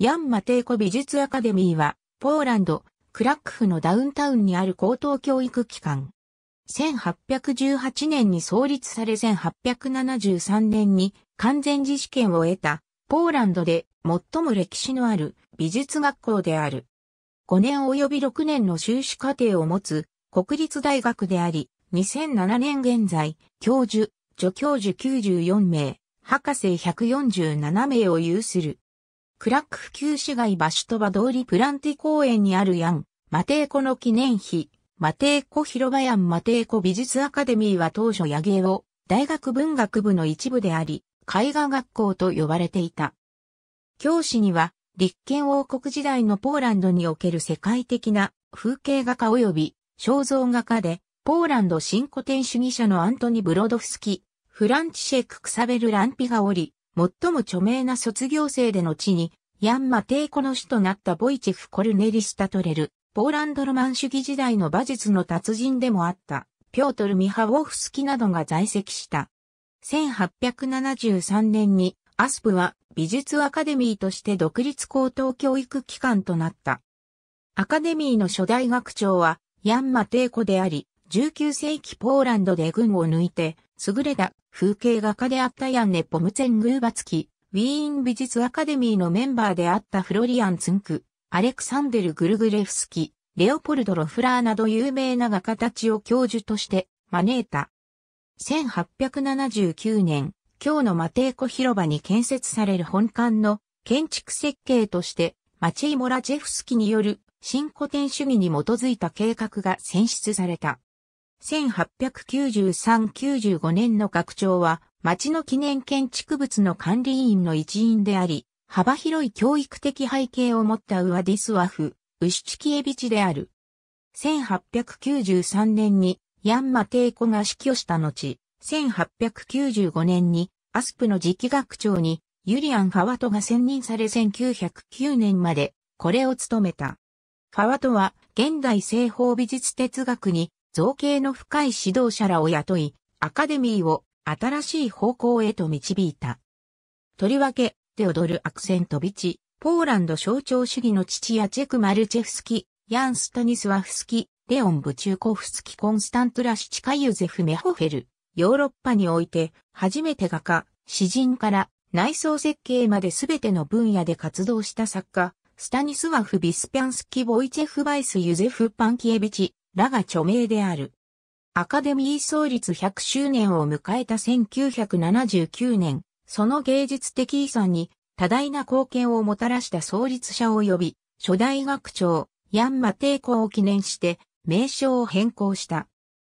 ヤンマ帝コ美術アカデミーは、ポーランド、クラックフのダウンタウンにある高等教育機関。1818年に創立され1873年に完全自主権を得た、ポーランドで最も歴史のある美術学校である。5年及び6年の修士課程を持つ国立大学であり、2007年現在、教授、助教授94名、博士147名を有する。クラック普旧市街バシュトバ通りプランティ公園にあるヤン、マテーコの記念碑、マテーコ広場ヤンマテーコ美術アカデミーは当初野芸を大学文学部の一部であり、絵画学校と呼ばれていた。教師には、立憲王国時代のポーランドにおける世界的な風景画家及び肖像画家で、ポーランド新古典主義者のアントニ・ブロドフスキ、フランチシェク・クサベル・ランピがおり、最も著名な卒業生での地に、ヤンマ帝コの死となったボイチェフ・コルネリス・タトレル、ポーランドロマン主義時代の馬術の達人でもあった、ピョートル・ミハウォフスキなどが在籍した。1873年に、アスプは美術アカデミーとして独立高等教育機関となった。アカデミーの初代学長は、ヤンマ帝コであり、19世紀ポーランドで軍を抜いて、優れた風景画家であったヤンネ・ポムツェン・グーバツキ、ウィーン美術アカデミーのメンバーであったフロリアン・ツンク、アレクサンデル・グルグレフスキ、レオポルド・ロフラーなど有名な画家たちを教授として招いた。1879年、今日のマテーコ広場に建設される本館の建築設計として、マチーモラ・ジェフスキによる新古典主義に基づいた計画が選出された。1893-95年の学長は、町の記念建築物の管理委員の一員であり、幅広い教育的背景を持ったウアディスワフ、ウシチキエビチである。1893年にヤンマ帝子が死去した後、1895年にアスプの次期学長にユリアン・ファワトが選任され1909年までこれを務めた。ファワトは現代西方美術哲学に造形の深い指導者らを雇い、アカデミーを新しい方向へと導いた。とりわけ、テオドル・アクセントビチ、ポーランド象徴主義の父やチェク・マルチェフスキ、ヤン・スタニスワフスキ、レオン・ブチューコフスキ・コンスタントラ・シチカ・ユゼフ・メホフェル、ヨーロッパにおいて、初めて画家、詩人から内装設計まで全ての分野で活動した作家、スタニスワフ・ビスピャンスキ・ボイチェフ・バイス・ユゼフ・パンキエビチ、らが著名である。アカデミー創立100周年を迎えた1979年、その芸術的遺産に多大な貢献をもたらした創立者及び、初代学長、ヤンマ帝国を記念して、名称を変更した。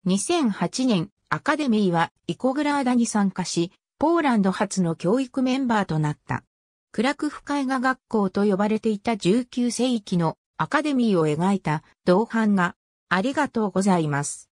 2008年、アカデミーはイコグラーダに参加し、ポーランド初の教育メンバーとなった。クラクフ絵画学校と呼ばれていた19世紀のアカデミーを描いた銅版画、ありがとうございます。